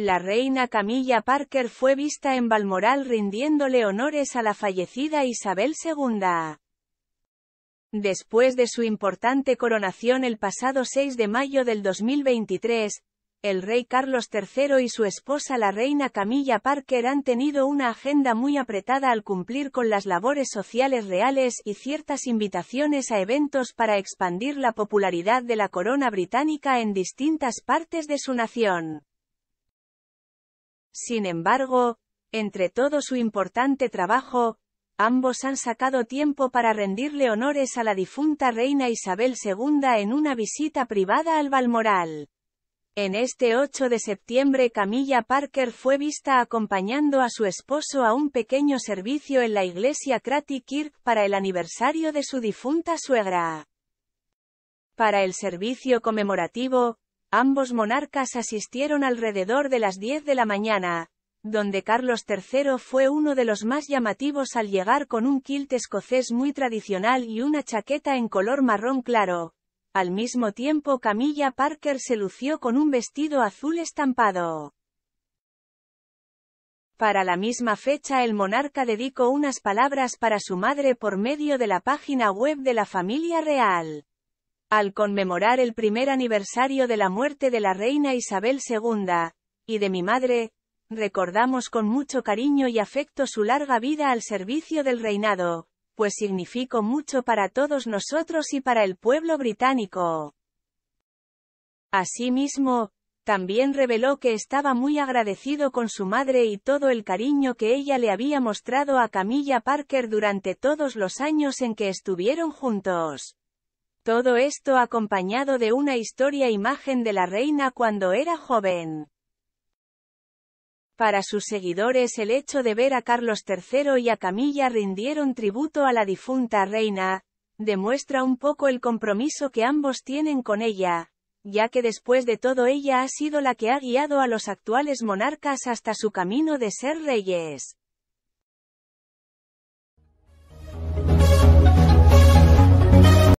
La reina Camilla Parker fue vista en Balmoral rindiéndole honores a la fallecida Isabel II. Después de su importante coronación el pasado 6 de mayo del 2023, el rey Carlos III y su esposa la reina Camilla Parker han tenido una agenda muy apretada al cumplir con las labores sociales reales y ciertas invitaciones a eventos para expandir la popularidad de la corona británica en distintas partes de su nación. Sin embargo, entre todo su importante trabajo, ambos han sacado tiempo para rendirle honores a la difunta reina Isabel II en una visita privada al Balmoral. En este 8 de septiembre Camilla Parker fue vista acompañando a su esposo a un pequeño servicio en la iglesia Krati Kirk para el aniversario de su difunta suegra. Para el servicio conmemorativo, Ambos monarcas asistieron alrededor de las 10 de la mañana, donde Carlos III fue uno de los más llamativos al llegar con un kilt escocés muy tradicional y una chaqueta en color marrón claro. Al mismo tiempo Camilla Parker se lució con un vestido azul estampado. Para la misma fecha el monarca dedicó unas palabras para su madre por medio de la página web de la familia real al conmemorar el primer aniversario de la muerte de la reina Isabel II, y de mi madre, recordamos con mucho cariño y afecto su larga vida al servicio del reinado, pues significó mucho para todos nosotros y para el pueblo británico. Asimismo, también reveló que estaba muy agradecido con su madre y todo el cariño que ella le había mostrado a Camilla Parker durante todos los años en que estuvieron juntos. Todo esto acompañado de una historia imagen de la reina cuando era joven. Para sus seguidores el hecho de ver a Carlos III y a Camilla rindieron tributo a la difunta reina, demuestra un poco el compromiso que ambos tienen con ella, ya que después de todo ella ha sido la que ha guiado a los actuales monarcas hasta su camino de ser reyes.